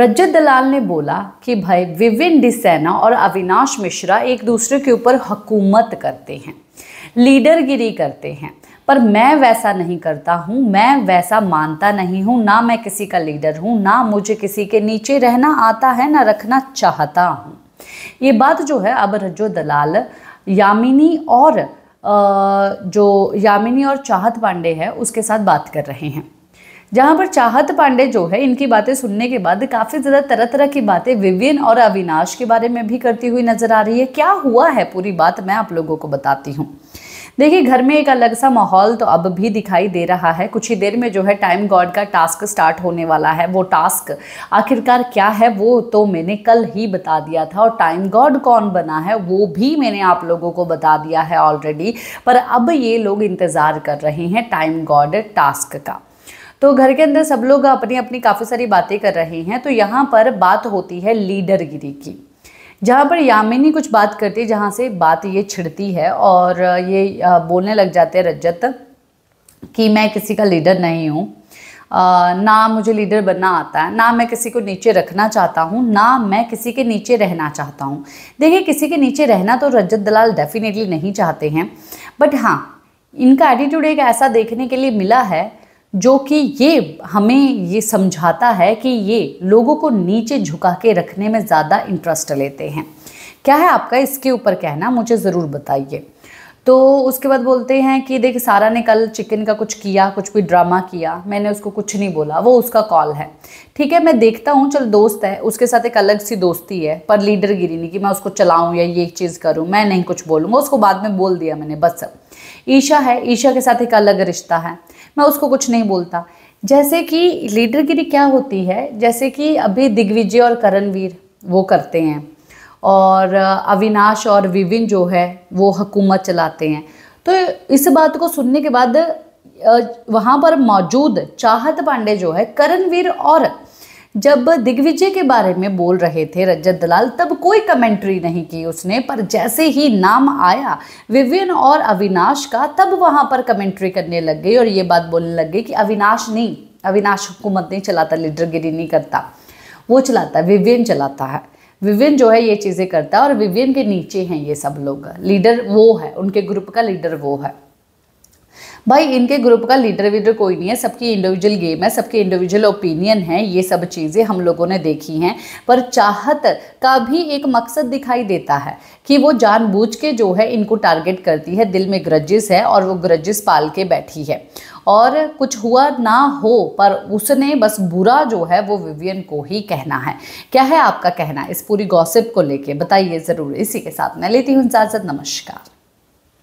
रजत दलाल ने बोला कि भाई विविन डिसैना और अविनाश मिश्रा एक दूसरे के ऊपर हकूमत करते हैं लीडरगिरी करते हैं पर मैं वैसा नहीं करता हूँ मैं वैसा मानता नहीं हूँ ना मैं किसी का लीडर हूँ ना मुझे किसी के नीचे रहना आता है ना रखना चाहता हूँ ये बात जो है अब रज्जो दलाल यामिनी और जो यामिनी और चाहत पांडे है उसके साथ बात कर रहे हैं जहाँ पर चाहत पांडे जो है इनकी बातें सुनने के बाद काफ़ी ज़्यादा तरह तरह की बातें विवियन और अविनाश के बारे में भी करती हुई नज़र आ रही है क्या हुआ है पूरी बात मैं आप लोगों को बताती हूँ देखिए घर में एक अलग सा माहौल तो अब भी दिखाई दे रहा है कुछ ही देर में जो है टाइम गॉड का टास्क स्टार्ट होने वाला है वो टास्क आखिरकार क्या है वो तो मैंने कल ही बता दिया था और टाइम गॉड कौन बना है वो भी मैंने आप लोगों को बता दिया है ऑलरेडी पर अब ये लोग इंतज़ार कर रहे हैं टाइम गॉड टास्क का तो घर के अंदर सब लोग अपनी अपनी काफ़ी सारी बातें कर रहे हैं तो यहाँ पर बात होती है लीडरगिरी की जहाँ पर यामिनी कुछ बात करती है जहाँ से बात ये छिड़ती है और ये बोलने लग जाते हैं रजत कि मैं किसी का लीडर नहीं हूँ ना मुझे लीडर बनना आता है ना मैं किसी को नीचे रखना चाहता हूँ ना मैं किसी के नीचे रहना चाहता हूँ देखिए किसी के नीचे रहना तो रजत दलाल डेफिनेटली नहीं चाहते हैं बट हाँ इनका एटीट्यूड एक ऐसा देखने के लिए मिला है जो कि ये हमें ये समझाता है कि ये लोगों को नीचे झुका के रखने में ज़्यादा इंटरेस्ट लेते हैं क्या है आपका इसके ऊपर कहना मुझे ज़रूर बताइए तो उसके बाद बोलते हैं कि देख सारा ने कल चिकन का कुछ किया कुछ भी ड्रामा किया मैंने उसको कुछ नहीं बोला वो उसका कॉल है ठीक है मैं देखता हूँ चल दोस्त है उसके साथ एक अलग सी दोस्ती है पर लीडर गिरी नहीं कि मैं उसको चलाऊँ या ये चीज़ करूँ मैं नहीं कुछ बोलूँगा उसको बाद में बोल दिया मैंने बस ईशा है ईशा के साथ एक अलग रिश्ता है मैं उसको कुछ नहीं बोलता जैसे कि लीडरगिरी क्या होती है जैसे कि अभी दिग्विजय और करणवीर वो करते हैं और अविनाश और विविन जो है वो हुकूमत चलाते हैं तो इस बात को सुनने के बाद वहाँ पर मौजूद चाहत पांडे जो है करणवीर और जब दिग्विजय के बारे में बोल रहे थे रजत दलाल तब कोई कमेंट्री नहीं की उसने पर जैसे ही नाम आया विवियन और अविनाश का तब वहां पर कमेंट्री करने लग गई और ये बात बोलने लग गई कि अविनाश नहीं अविनाश हुकूमत नहीं चलाता लीडरगिरी नहीं करता वो चलाता विवियन चलाता है विवियन जो है ये चीज़ें करता है और विवियन के नीचे हैं ये सब लोग लीडर वो है उनके ग्रुप का लीडर वो है भाई इनके ग्रुप का लीडर वीडर कोई नहीं है सबकी इंडिविजुअल गेम है सबकी इंडिविजुअल ओपिनियन है ये सब चीज़ें हम लोगों ने देखी हैं पर चाहत का भी एक मकसद दिखाई देता है कि वो जानबूझ के जो है इनको टारगेट करती है दिल में ग्रजिस है और वो ग्रजिस पाल के बैठी है और कुछ हुआ ना हो पर उसने बस बुरा जो है वो विवियन को ही कहना है क्या है आपका कहना इस पूरी गॉसिप को लेके बताइए ज़रूर इसी के साथ मैं लेती हूँ इजाज़त नमस्कार